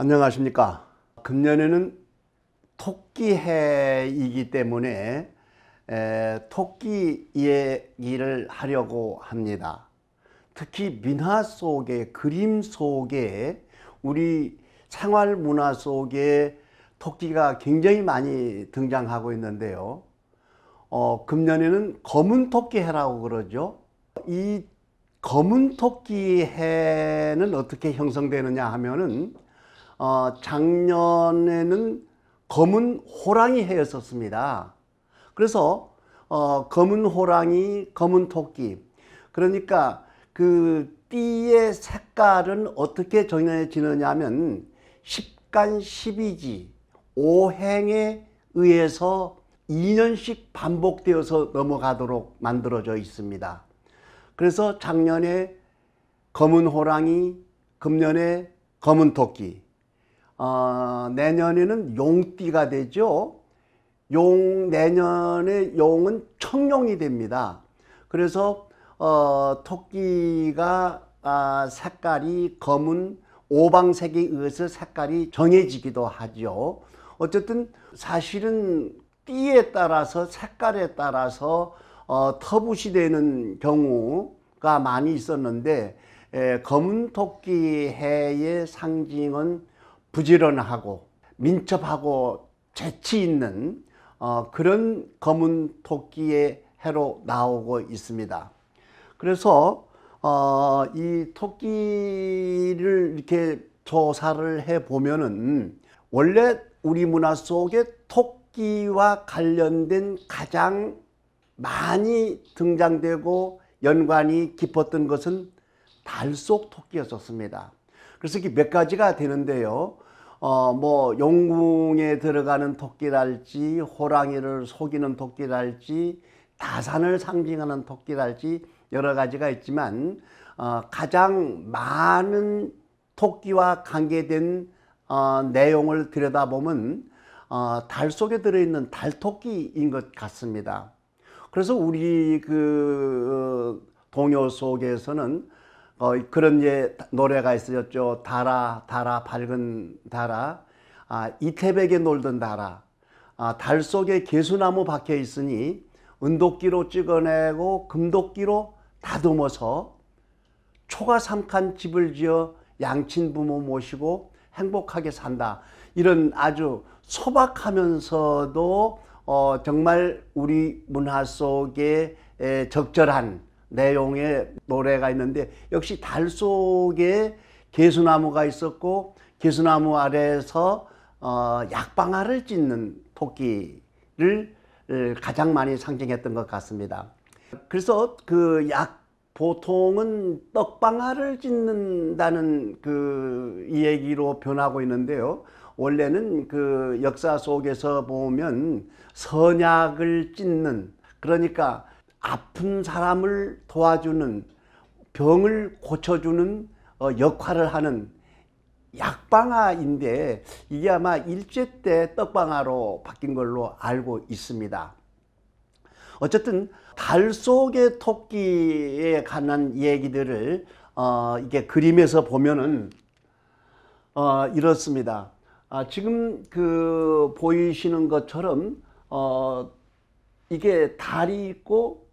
안녕하십니까. 금년에는 토끼해이기 때문에 토끼 얘기를 하려고 합니다. 특히 민화 속에 그림 속에 우리 생활 문화 속에 토끼가 굉장히 많이 등장하고 있는데요. 어, 금년에는 검은 토끼해라고 그러죠. 이 검은 토끼해는 어떻게 형성되느냐 하면은 어, 작년에는 검은 호랑이 해였었습니다. 그래서 어, 검은 호랑이, 검은 토끼. 그러니까 그 띠의 색깔은 어떻게 정해지느냐 면 10간 12지 5행에 의해서 2년씩 반복되어서 넘어가도록 만들어져 있습니다. 그래서 작년에 검은 호랑이, 금년에 검은 토끼, 어, 내년에는 용띠가 되죠. 용 내년에 용은 청룡이 됩니다. 그래서 어, 토끼가 아, 색깔이 검은 오방색에 의해서 색깔이 정해지기도 하죠. 어쨌든 사실은 띠에 따라서 색깔에 따라서 어, 터부시 되는 경우가 많이 있었는데 에, 검은 토끼 해의 상징은 부지런하고 민첩하고 재치 있는 어, 그런 검은 토끼의 해로 나오고 있습니다. 그래서 어, 이 토끼를 이렇게 조사를 해 보면은 원래 우리 문화 속에 토끼와 관련된 가장 많이 등장되고 연관이 깊었던 것은 달속 토끼였었습니다. 그래서 이게 몇 가지가 되는데요. 어, 뭐, 용궁에 들어가는 토끼랄지, 호랑이를 속이는 토끼랄지, 다산을 상징하는 토끼랄지, 여러 가지가 있지만, 어, 가장 많은 토끼와 관계된 어, 내용을 들여다보면, 어, 달 속에 들어있는 달토끼인 것 같습니다. 그래서 우리 그 어, 동요 속에서는 어, 그런 이제 노래가 있었죠. 달아, 달아, 밝은 달아. 아, 이태백에 놀던 달아. 아, 달 속에 개수나무 박혀 있으니 은도끼로 찍어내고 금도끼로 다듬어서 초가 삼칸 집을 지어 양친 부모 모시고 행복하게 산다. 이런 아주 소박하면서도 어, 정말 우리 문화 속에 적절한 내용의 노래가 있는데 역시 달 속에 개수나무가 있었고 개수나무 아래에서 어, 약방아를 찢는 토끼를 가장 많이 상징했던 것 같습니다. 그래서 그 약 보통은 떡방아를 찢는다는 그 얘기로 변하고 있는데요. 원래는 그 역사 속에서 보면 선약을 찢는 그러니까 아픈 사람을 도와주는 병을 고쳐주는 어, 역할을 하는 약방아인데 이게 아마 일제 때 떡방아로 바뀐 걸로 알고 있습니다. 어쨌든 달 속의 토끼에 관한 얘기들을 어, 이게 그림에서 보면은 어, 이렇습니다. 아, 지금 그 보이시는 것처럼 어, 이게 달이 있고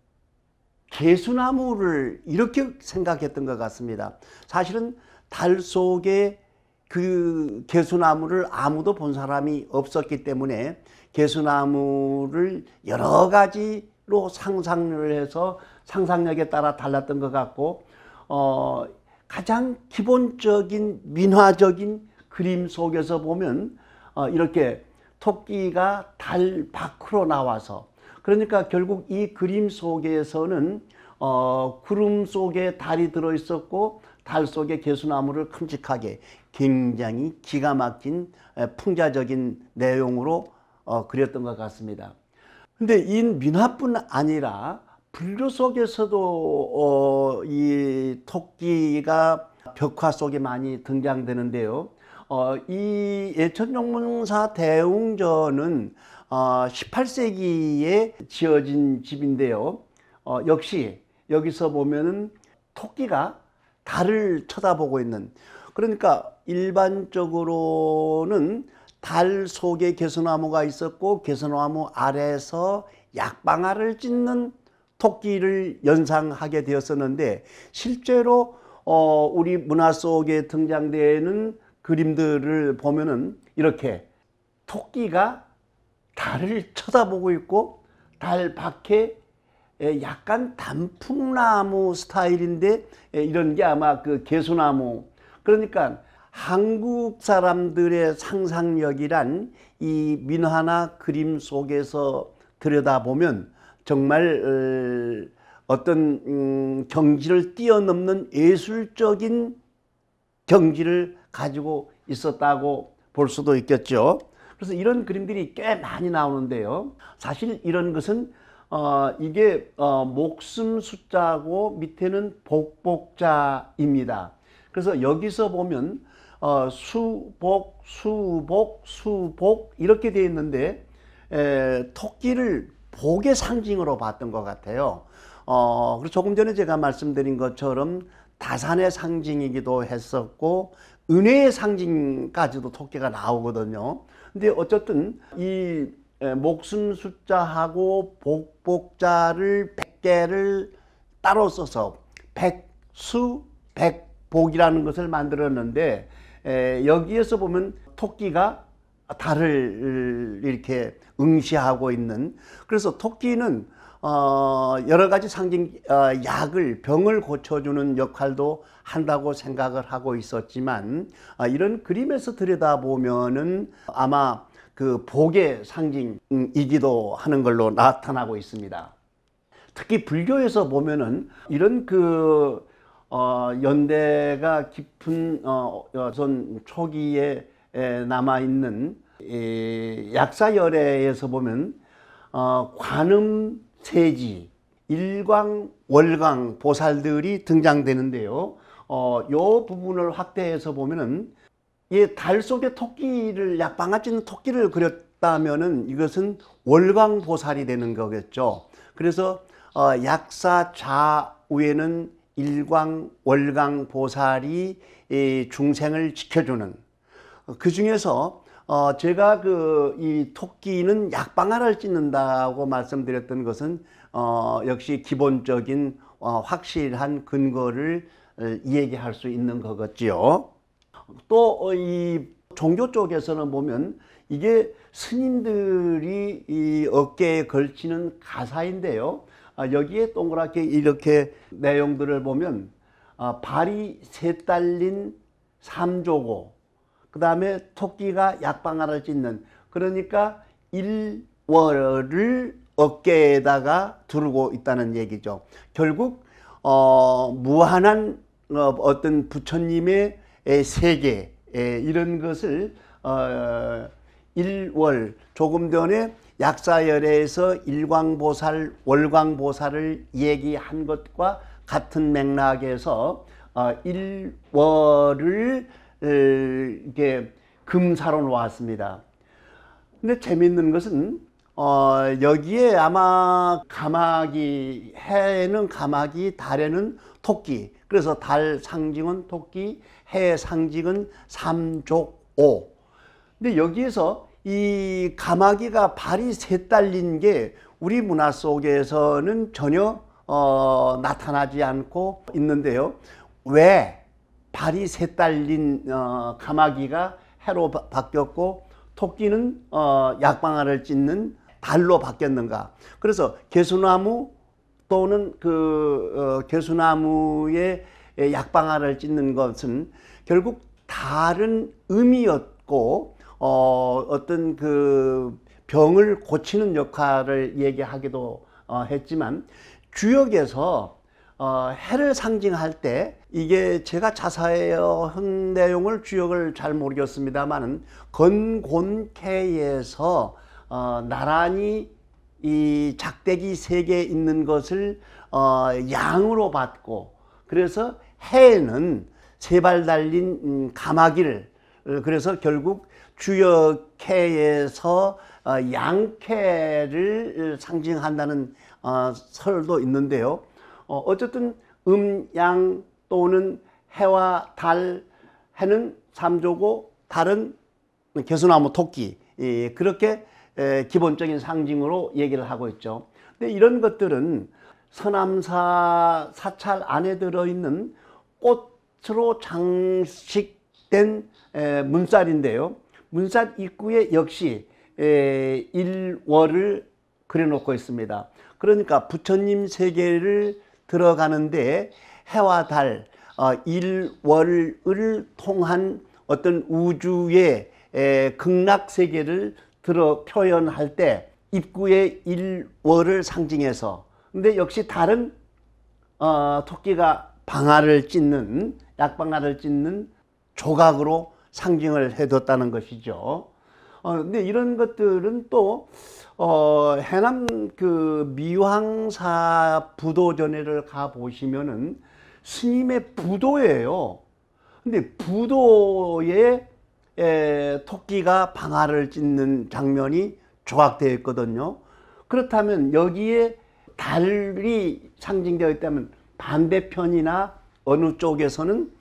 개수나무를 이렇게 생각했던 것 같습니다. 사실은 달 속에 그 개수나무를 아무도 본 사람이 없었기 때문에 개수나무를 여러 가지로 상상을 해서 상상력에 따라 달랐던 것 같고 어, 가장 기본적인 민화적인 그림 속에서 보면 어, 이렇게 토끼가 달 밖으로 나와서 그러니까 결국 이 그림 속에서는 어, 구름 속에 달이 들어 있었고 달 속에 개수나무를 큼직하게 굉장히 기가 막힌 풍자적인 내용으로 어, 그렸던 것 같습니다. 근데 이 민화뿐 아니라 불교 속에서도 어, 이 토끼가 벽화 속에 많이 등장되는데요. 어, 이 예천용문사 대웅전은 어, 18세기에 지어진 집인데요. 어, 역시 여기서 보면은 토끼가 달을 쳐다보고 있는 그러니까 일반적으로는 달 속에 개선나무가 있었고 개선나무 아래에서 약방아를 찢는 토끼를 연상하게 되었었는데 실제로 어, 우리 문화 속에 등장되는 그림들을 보면은 이렇게 토끼가 달을 쳐다보고 있고 달 밖에 약간 단풍나무 스타일인데 이런 게 아마 그 개수나무 그러니까 한국 사람들의 상상력이란 이 민화나 그림 속에서 들여다보면 정말 어, 어떤 음, 경지를 뛰어넘는 예술적인 경지를 가지고 있었다고 볼 수도 있겠죠. 그래서 이런 그림들이 꽤 많이 나오는데요. 사실 이런 것은 어, 이게 어, 목숨 숫자고 밑에는 복복자입니다. 그래서 여기서 보면 어, 수복, 수복, 수복 이렇게 되어 있는데 에, 토끼를 복의 상징으로 봤던 것 같아요. 어, 그리고 조금 전에 제가 말씀드린 것처럼 다산의 상징이기도 했었고 은혜의 상징까지도 토끼가 나오거든요. 근데 어쨌든 이 예, 목숨 숫자하고 복복자를 100개를 따로 써서 백수 백복이라는 것을 만들었는데 예, 여기에서 보면 토끼가 달을 이렇게 응시하고 있는 그래서 토끼는 어, 여러 가지 상징 어, 약을 병을 고쳐주는 역할도 한다고 생각을 하고 있었지만 어, 이런 그림에서 들여다보면은 아마 그 복의 상징이기도 하는 걸로 나타나고 있습니다. 특히 불교에서 보면은 이런 그 어, 연대가 깊은 어, 전 어, 초기에 남아 있는 약사열애에서 보면 어, 관음 세지 일광 월광 보살들이 등장되는데요. 어, 요 부분을 확대해서 보면은 예, 달 속에 토끼를 약방아찌는 토끼를 그렸다면은 이것은 월광보살이 되는 거겠죠. 그래서 어, 약사 좌우에는 일광 월광보살이 이 중생을 지켜주는 그 중에서 어, 제가 그 이 토끼는 약방아를 찢는다고 말씀드렸던 것은 어, 역시 기본적인 어, 확실한 근거를 어, 이야기할 수 있는 거겠지요. 또이 어, 종교 쪽에서는 보면 이게 스님들이 이 어깨에 걸치는 가사인데요. 아, 여기에 동그랗게 이렇게 내용들을 보면 아, 발이 세 달린 삼조고 그 다음에 토끼가 약방아를 찢는 그러니까 일월을 어깨에다가 두르고 있다는 얘기죠. 결국 어, 무한한 어, 어떤 부처님의 세계 예, 이런 것을 어, 1월 조금 전에 약사열에서 일광보살, 월광보살을 얘기한 것과 같은 맥락에서 어, 1월을 어, 이렇게 금사로 놓았습니다. 근데 재미있는 것은 어, 여기에 아마 가마귀 해는 가마귀 달에는 토끼 그래서 달 상징은 토끼 해상직은 삼족오. 근데 여기에서 이 가마귀가 발이 세달린 게 우리 문화 속에서는 전혀 어, 나타나지 않고 있는데요. 왜 발이 세달린 어, 가마귀가 해로 바, 바뀌었고 토끼는 어, 약방아를 찢는 달로 바뀌었는가? 그래서 개수나무 또는 그 어, 개수나무의 예, 약방아를 찢는 것은 결국 다른 의미였고 어, 어떤 그 병을 고치는 역할을 얘기하기도 어, 했지만 주역에서 어, 해를 상징할 때 이게 제가 자사해한 내용을 주역을 잘모르겠습니다만 건곤케에서 어, 나란히 이 작대기 세 개 있는 것을 어, 양으로 받고 그래서 해에는 세발 달린 음, 가마기를 어, 그래서 결국 주역해에서 어, 양캐를 어, 상징한다는 설도 있는데요. 어쨌든 음, 양 또는 해와 달, 해는 삼조고 달은 개수나무 토끼 예, 그렇게 기본적인 상징으로 얘기를 하고 있죠. 근데 이런 것들은 서남사 사찰 안에 들어있는 꽃으로 장식된 문살인데요. 문살 입구에 역시 일월을 그려놓고 있습니다. 그러니까 부처님 세계를 들어가는데 해와 달, 어, 일월을 통한 어떤 우주의 극락 세계를 들어 표현할 때 입구의 일월을 상징해서 근데 역시 다른 어, 토끼가 방아를 찢는 약방아를 찢는 조각으로 상징을 해뒀다는 것이죠. 어, 근데 이런 것들은 또 어, 해남 그 미황사 부도전에를 가 보시면은 스님의 부도예요. 근데 부도에 에, 토끼가 방아를 찢는 장면이 조각되어 있거든요. 그렇다면 여기에 달이 상징되어 있다면 반대편이나 어느 쪽에서는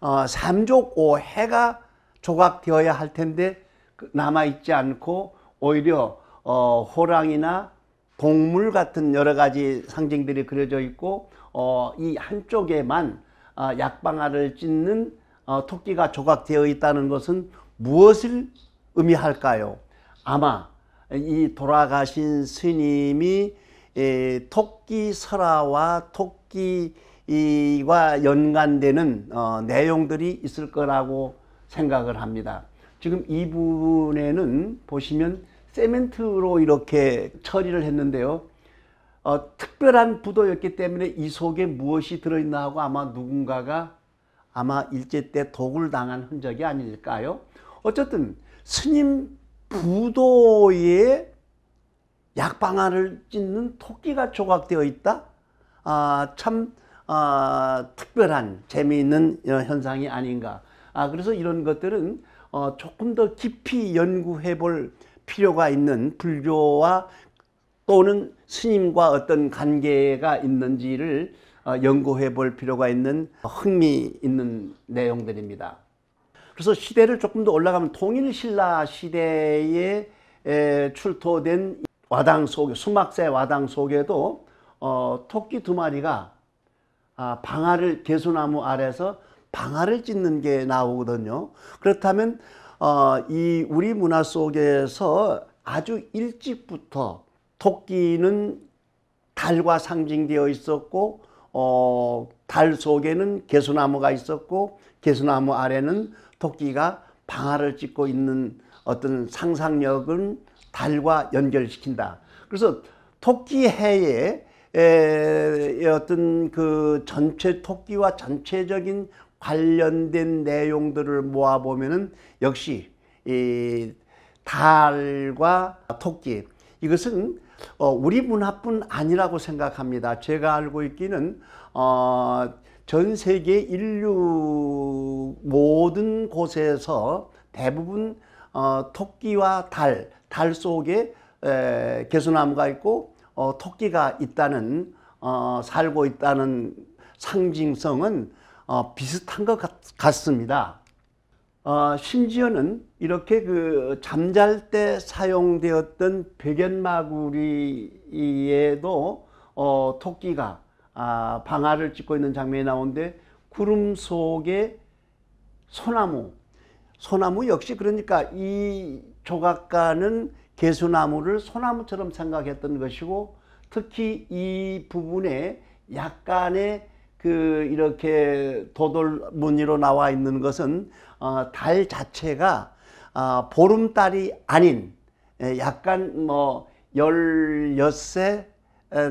어, 삼족오 해가 조각되어야 할 텐데 그 남아있지 않고 오히려 어, 호랑이나 동물 같은 여러 가지 상징들이 그려져 있고 어, 이 한쪽에만 아, 약방아를 찢는 어, 토끼가 조각되어 있다는 것은 무엇을 의미할까요? 아마 이 돌아가신 스님이 예, 토끼설화와 토끼와 연관되는 어, 내용들이 있을 거라고 생각을 합니다. 지금 이 부분에는 보시면 세멘트로 이렇게 처리를 했는데요. 어, 특별한 부도였기 때문에 이 속에 무엇이 들어있나 하고 아마 누군가가 아마 일제 때 독을 당한 흔적이 아닐까요? 어쨌든 스님 부도의 약방아를 찢는 토끼가 조각되어 있다? 아, 참 아, 특별한 재미있는 어, 현상이 아닌가. 아, 그래서 이런 것들은 어, 조금 더 깊이 연구해 볼 필요가 있는 불교와 또는 스님과 어떤 관계가 있는지를 어, 연구해 볼 필요가 있는 흥미 있는 내용들입니다. 그래서 시대를 조금 더 올라가면 통일신라 시대에 에, 출토된 와당 속에 수막사 와당 속에도 어, 토끼 두 마리가 아, 방아를 개수나무 아래서 방아를 찢는 게 나오거든요. 그렇다면 어, 이 우리 문화 속에서 아주 일찍부터 토끼는 달과 상징되어 있었고 어, 달 속에는 개수나무가 있었고 개수나무 아래는 토끼가 방아를 찢고 있는 어떤 상상력은 달과 연결시킨다. 그래서 토끼 해에 에, 어떤 그 전체 토끼와 전체적인 관련된 내용들을 모아보면은 역시 이 달과 토끼 이것은 어, 우리 문화뿐 아니라고 생각합니다. 제가 알고 있기는 어, 전 세계 인류 모든 곳에서 대부분 어, 토끼와 달, 달 속에 개수나무가 있고 어, 토끼가 있다는 어, 살고 있다는 상징성은 어, 비슷한 것 같, 습니다 어, 심지어는 이렇게 그 잠잘 때 사용되었던 백연마구리에도 어, 토끼가 아, 방아를 찍고 있는 장면이 나오는데 구름 속에 소나무 소나무 역시 그러니까 이 조각가는 개수나무를 소나무처럼 생각했던 것이고 특히 이 부분에 약간의 그 이렇게 도돌 무늬로 나와 있는 것은 어, 달 자체가 어, 보름달이 아닌 예, 약간 뭐 16세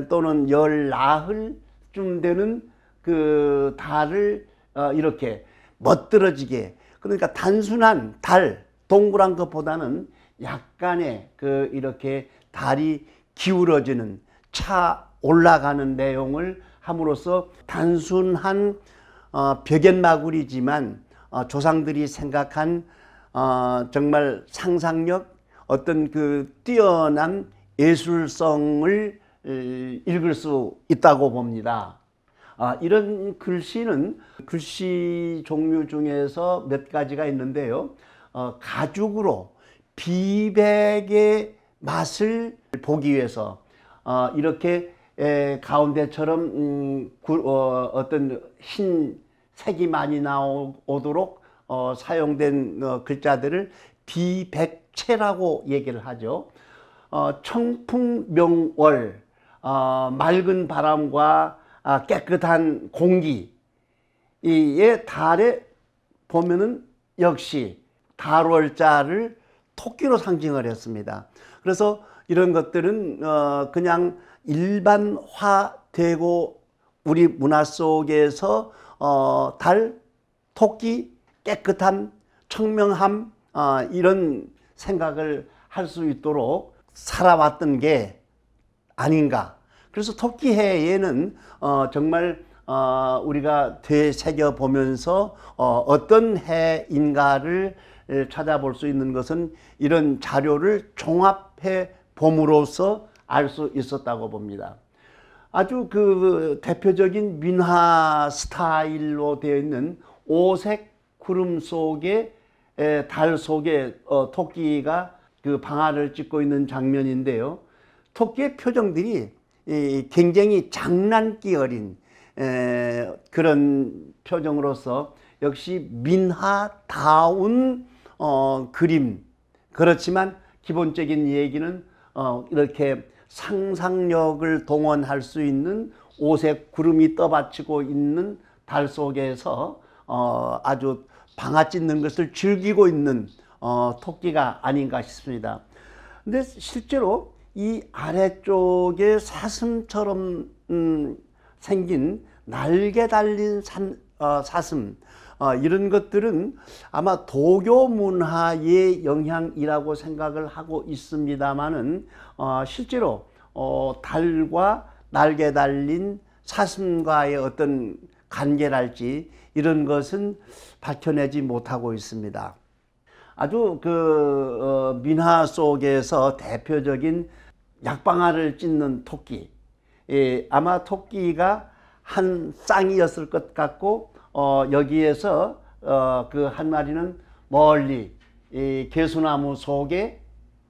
또는 열나흘쯤 되는 그 달을 어 이렇게 멋들어지게 그러니까 단순한 달 동그란 것보다는 약간의 그 이렇게 달이 기울어지는 차 올라가는 내용을 함으로써 단순한 어, 벽엔마굴이지만 어, 조상들이 생각한 어, 정말 상상력 어떤 그 뛰어난 예술성을 어, 읽을 수 있다고 봅니다. 아, 이런 글씨는 글씨 종류 중에서 몇 가지가 있는데요. 어, 가죽으로 비백의 맛을 보기 위해서 어, 이렇게 가운데처럼 음, 어, 떤흰 색이 많이 나오도록 어, 사용된 글자들을 비백체라고 얘기를 하죠. 청풍명월, 맑은 바람과 아, 깨끗한 공기, 이의 달에 보면은 역시 달월자를 토끼로 상징을 했습니다. 그래서 이런 것들은 어 그냥 일반화되고 우리 문화 속에서 어 달, 토끼, 깨끗함, 청명함 어 이런 생각을 할 수 있도록 살아왔던 게 아닌가. 그래서 토끼해에는 어 정말 어 우리가 되새겨 보면서 어 어떤 해인가를 찾아볼 수 있는 것은 이런 자료를 종합해 봄으로써 알 수 있었다고 봅니다. 아주 그 대표적인 민화 스타일로 되어 있는 오색 구름 속에 달 속에 어, 토끼가 그 방아를 찍고 있는 장면인데요. 토끼의 표정들이 굉장히 장난기 어린 그런 표정으로서 역시 민하다운 어, 그림 그렇지만 기본적인 얘기는 어, 이렇게 상상력을 동원할 수 있는 오색 구름이 떠받치고 있는 달 속에서 어, 아주 방아 찢는 것을 즐기고 있는 어, 토끼가 아닌가 싶습니다. 근데 실제로 이 아래쪽에 사슴처럼 음, 생긴 날개 달린 산, 어, 사슴 어, 이런 것들은 아마 도교 문화의 영향이라고 생각을 하고 있습니다만은 어, 실제로 어, 달과 날개 달린 사슴과의 어떤 관계랄지 이런 것은 밝혀내지 못하고 있습니다. 아주 그 어, 민화 속에서 대표적인 약방아를 찢는 토끼. 예, 아마 토끼가 한 쌍이었을 것 같고 어, 여기에서 어, 그 한 마리는 멀리 이 개수나무 속에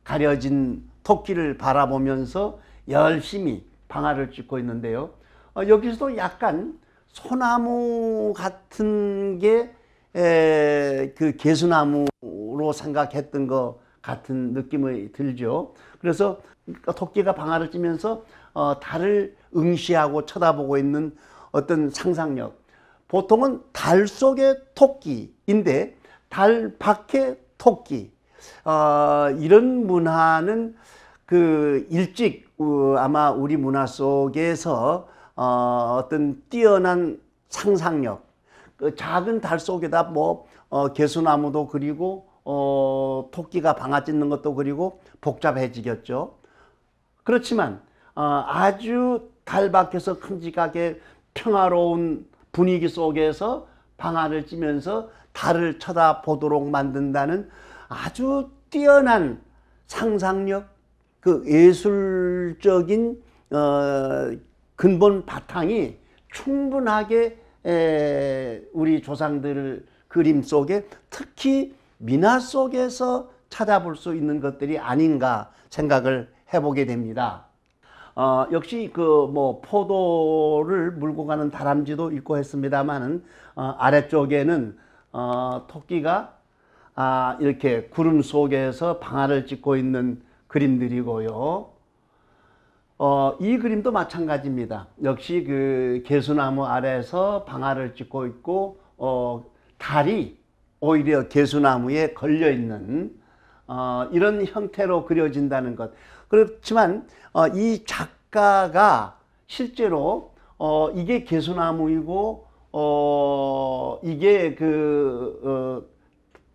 가려진 토끼를 바라보면서 열심히 방아를 찍고 있는데요. 어, 여기서도 약간 소나무 같은 게그 개수나무로 생각했던 것 같은 느낌이 들죠. 그래서 토끼가 방아를 찌면서 어, 달을 응시하고 쳐다보고 있는 어떤 상상력 보통은 달 속의 토끼인데 달 밖의 토끼 어, 이런 문화는 그 일찍 어, 아마 우리 문화 속에서 어, 어떤 뛰어난 상상력 그 작은 달 속에다 뭐 어, 개수나무도 그리고 어, 토끼가 방아 찧는 것도 그리고 복잡해지겠죠 그렇지만 어, 아주 달 밖에서 큼직하게 평화로운 분위기 속에서 방아를 찌면서 달을 쳐다보도록 만든다는 아주 뛰어난 상상력, 그 예술적인 어, 근본 바탕이 충분하게 에, 우리 조상들 그림 속에 특히 미나 속에서 찾아볼 수 있는 것들이 아닌가 생각을 해보게 됩니다. 어, 역시 그 뭐 포도를 물고 가는 다람쥐도 있고 했습니다만은 어, 아래쪽에는 어, 토끼가 아, 이렇게 구름 속에서 방아를 찍고 있는 그림들이고요. 어, 이 그림도 마찬가지입니다. 역시 그 개수나무 아래에서 방아를 찍고 있고 어, 달이 오히려 개수나무에 걸려 있는 어, 이런 형태로 그려진다는 것. 그렇지만 어, 이 작가가 실제로 어, 이게 개수나무이고 어, 이게 그 어,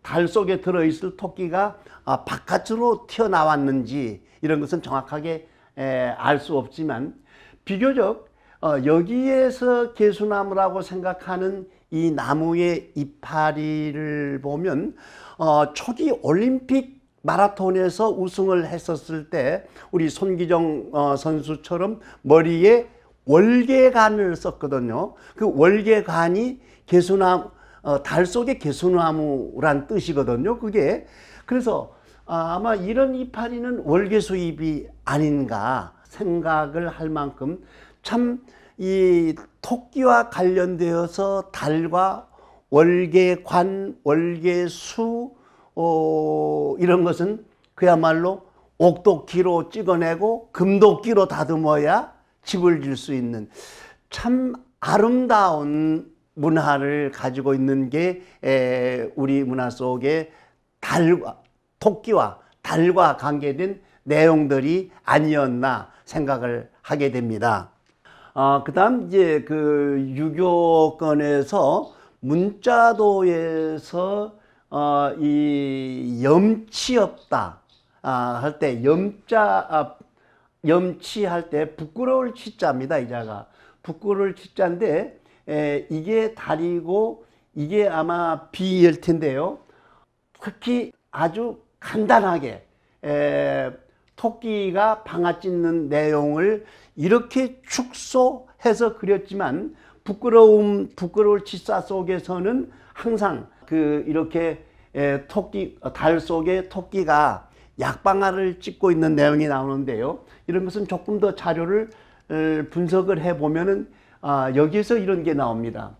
달 속에 들어있을 토끼가 아, 바깥으로 튀어나왔는지 이런 것은 정확하게 알 수 없지만 비교적 어, 여기에서 개수나무라고 생각하는 이 나무의 이파리를 보면 어, 초기 올림픽 마라톤에서 우승을 했었을 때 우리 손기정 어, 선수처럼 머리에 월계관을 썼거든요. 그 월계관이 개수나무, 어, 달 속에 개수나무란 뜻이거든요. 그게. 그래서 아마 이런 이파리는 월계수잎이 아닌가 생각을 할 만큼 참 이 토끼와 관련되어서 달과 월계관, 월계수, 어, 이런 것은 그야말로 옥도끼로 찍어내고 금도끼로 다듬어야 집을 질수 있는 참 아름다운 문화를 가지고 있는 게 에, 우리 문화 속에 달과 토끼와 달과 관계된 내용들이 아니었나 생각을 하게 됩니다. 아, 그 다음 이제 그 유교권에서 문자도에서 어, 이 염치 없다 아, 할 때 염자 아, 염치할 때 부끄러울 치자입니다 이 자가 부끄러울 치자인데 에, 이게 다리고 이게 아마 비일 텐데요 특히 아주 간단하게 에, 토끼가 방아 찢는 내용을 이렇게 축소해서 그렸지만 부끄러움 부끄러울 치사 속에서는 항상 그 이렇게 예, 토끼 달 속에 토끼가 약방아를 찍고 있는 내용이 나오는데요. 이런 것은 조금 더 자료를 분석을 해 보면은 아, 여기에서 이런 게 나옵니다.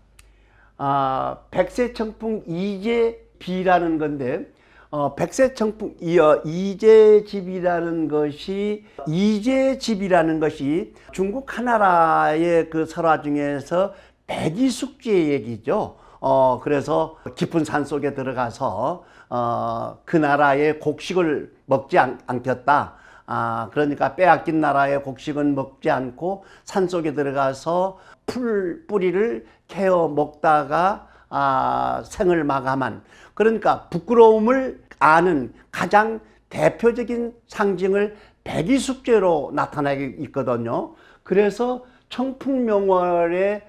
아, 백세청풍 이재비라는 건데 어, 백세청풍 이어 이재집이라는 것이 이재집이라는 것이 중국 하나라의 그 설화 중에서 백이숙지 얘기죠. 어, 그래서 깊은 산 속에 들어가서 어, 그 나라의 곡식을 먹지 않, 겠다 아, 그러니까 빼앗긴 나라의 곡식은 먹지 않고 산 속에 들어가서 풀 뿌리를 캐어 먹다가 아, 생을 마감한 그러니까 부끄러움을 아는 가장 대표적인 상징을 백이숙제로 나타나게 있거든요. 그래서 청풍명월의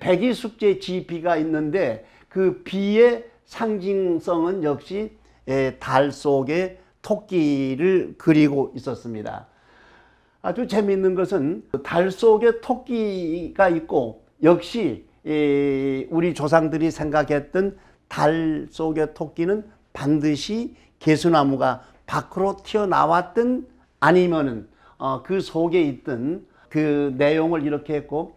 백이숙제 GP가 있는데 그 비의 상징성은 역시 에, 달 속에 토끼를 그리고 있었습니다. 아주 재미있는 것은 달 속에 토끼가 있고 역시 에, 우리 조상들이 생각했던 달 속의 토끼는 반드시 개수나무가 밖으로 튀어나왔든 아니면 어, 그 속에 있던 그 내용을 이렇게 했고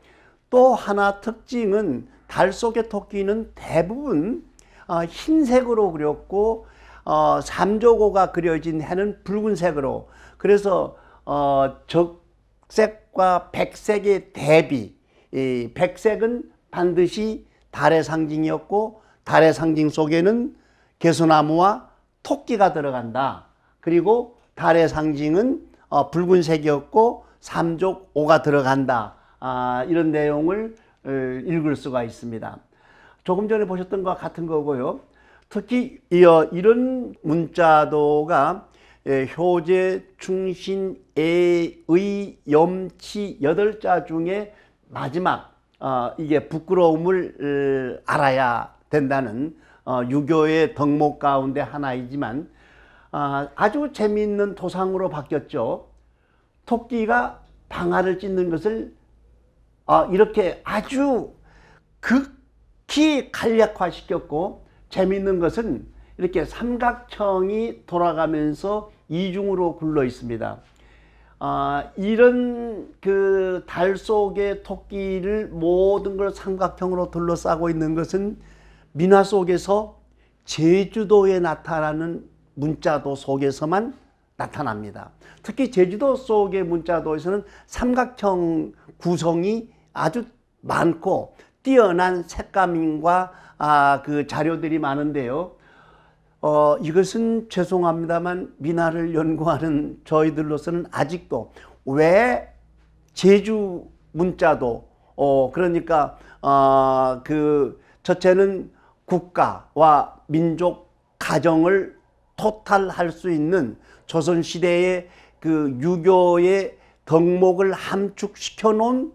또 하나 특징은 달 속의 토끼는 대부분 어, 흰색으로 그렸고 어, 삼조고가 그려진 해는 붉은색으로 그래서 어, 적색과 백색의 대비 이 백색은 반드시 달의 상징이었고 달의 상징 속에는 개소나무와 토끼가 들어간다 그리고 달의 상징은 어, 붉은색이었고 삼족오가 들어간다 아, 이런 내용을 어, 읽을 수가 있습니다. 조금 전에 보셨던 것 같은 거고요. 특히 이런 문자도가 예, 효제 충신 애의 염치 여덟 자 중에 마지막 어, 이게 부끄러움을 어, 알아야 된다는 어, 유교의 덕목 가운데 하나이지만 어, 아주 재미있는 도상으로 바뀌었죠. 토끼가 방아를 찢는 것을 어, 이렇게 아주 극히 간략화시켰고 재미있는 것은 이렇게 삼각형이 돌아가면서 이중으로 굴러 있습니다. 아, 이런 그 달 속의 토끼를 모든 걸 삼각형으로 둘러싸고 있는 것은 민화 속에서 제주도에 나타나는 문자도 속에서만 나타납니다. 특히 제주도 속의 문자도에서는 삼각형 구성이 아주 많고 뛰어난 색감과 아, 그 자료들이 많은데요. 어, 이것은 죄송합니다만 미나를 연구하는 저희들로서는 아직도 왜 제주 문자도 어, 그러니까 어, 그 첫째는 국가와 민족 가정을 토탈할 수 있는 조선 시대의 그 유교의 덕목을 함축시켜 놓은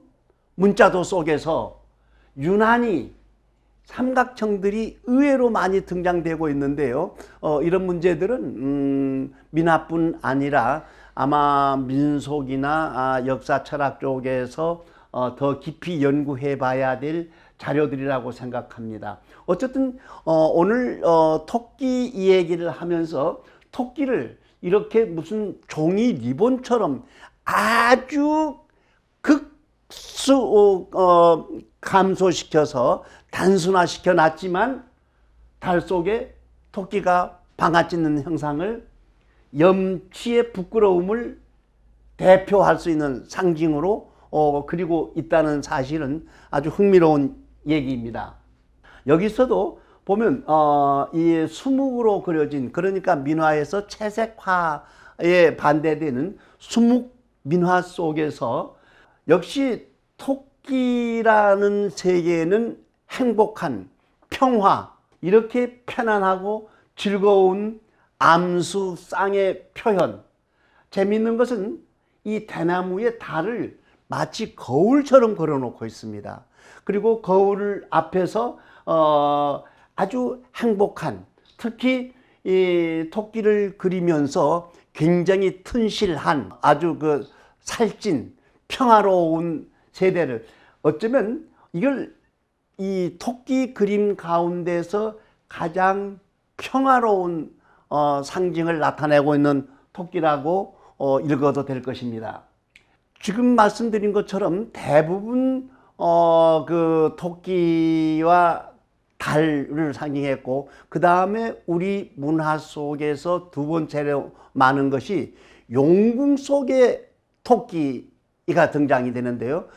문자도 속에서 유난히 삼각형들이 의외로 많이 등장되고 있는데요. 어, 이런 문제들은 음, 민화뿐 아니라 아마 민속이나 아, 역사 철학 쪽에서 어, 더 깊이 연구해 봐야 될 자료들이라고 생각합니다. 어쨌든 어, 오늘 어, 토끼 이야기를 하면서 토끼를 이렇게 무슨 종이 리본처럼 아주 극 수, 어, 어, 감소시켜서 단순화시켜 놨지만 달 속에 토끼가 방아 찧는 형상을 염치의 부끄러움을 대표할 수 있는 상징으로 어, 그리고 있다는 사실은 아주 흥미로운 얘기입니다. 여기서도 보면 어, 이 수묵으로 그려진 그러니까 민화에서 채색화에 반대되는 수묵 민화 속에서 역시 토끼라는 세계는 행복한 평화 이렇게 편안하고 즐거운 암수 쌍의 표현 재미있는 것은 이 대나무의 달을 마치 거울처럼 걸어놓고 있습니다 그리고 거울 앞에서 어, 아주 행복한 특히 이 토끼를 그리면서 굉장히 튼실한 아주 그 살찐 평화로운 세대를 어쩌면 이걸 이 토끼 그림 가운데서 가장 평화로운 어, 상징을 나타내고 있는 토끼라고 어, 읽어도 될 것입니다. 지금 말씀드린 것처럼 대부분 어, 그 토끼와 달을 상징했고 그 다음에 우리 문화 속에서 두 번째로 많은 것이 용궁 속의 토끼 이가 등장이 되는데요.